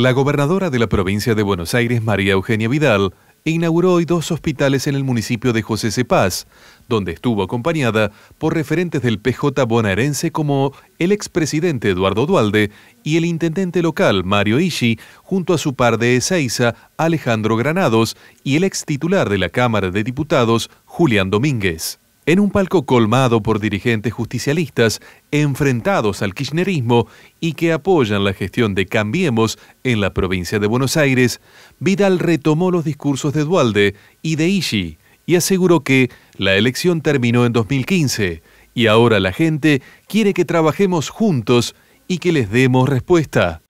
La gobernadora de la provincia de Buenos Aires, María Eugenia Vidal, inauguró hoy dos hospitales en el municipio de José Cepaz, donde estuvo acompañada por referentes del PJ bonaerense como el expresidente Eduardo Dualde y el intendente local Mario Ishi, junto a su par de Ezeiza, Alejandro Granados, y el ex titular de la Cámara de Diputados, Julián Domínguez en un palco colmado por dirigentes justicialistas enfrentados al kirchnerismo y que apoyan la gestión de Cambiemos en la provincia de Buenos Aires, Vidal retomó los discursos de Dualde y de Ishi y aseguró que la elección terminó en 2015 y ahora la gente quiere que trabajemos juntos y que les demos respuesta.